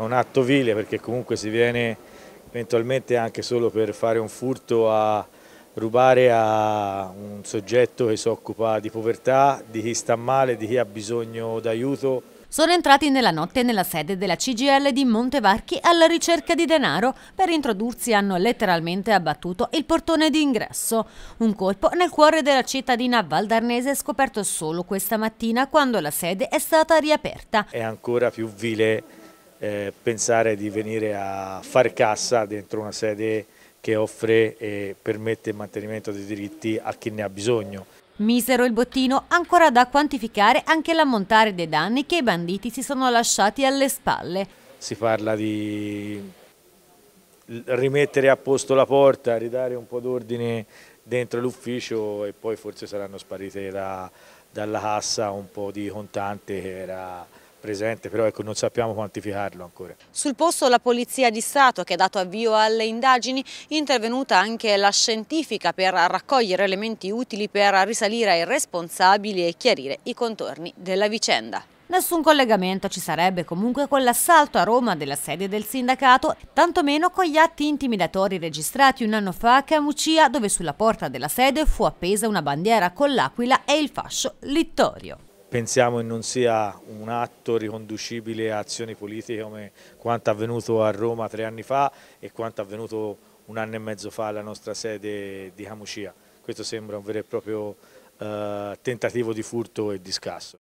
è un atto vile perché comunque si viene eventualmente anche solo per fare un furto a rubare a un soggetto che si occupa di povertà, di chi sta male, di chi ha bisogno d'aiuto. Sono entrati nella notte nella sede della CGL di Montevarchi alla ricerca di denaro. Per introdursi hanno letteralmente abbattuto il portone d'ingresso. Un colpo nel cuore della cittadina valdarnese scoperto solo questa mattina quando la sede è stata riaperta. È ancora più vile eh, pensare di venire a fare cassa dentro una sede che offre e permette il mantenimento dei diritti a chi ne ha bisogno. Misero il bottino ancora da quantificare anche l'ammontare dei danni che i banditi si sono lasciati alle spalle. Si parla di rimettere a posto la porta, ridare un po' d'ordine dentro l'ufficio e poi forse saranno sparite da, dalla cassa un po' di contante che era presente, però ecco, non sappiamo quantificarlo ancora. Sul posto la Polizia di Stato che ha dato avvio alle indagini, è intervenuta anche la scientifica per raccogliere elementi utili per risalire ai responsabili e chiarire i contorni della vicenda. Nessun collegamento ci sarebbe comunque con l'assalto a Roma della sede del sindacato, tantomeno con gli atti intimidatori registrati un anno fa a Camucia, dove sulla porta della sede fu appesa una bandiera con l'aquila e il fascio Littorio pensiamo che non sia un atto riconducibile a azioni politiche come quanto avvenuto a Roma tre anni fa e quanto avvenuto un anno e mezzo fa alla nostra sede di Camucia. Questo sembra un vero e proprio eh, tentativo di furto e di scasso.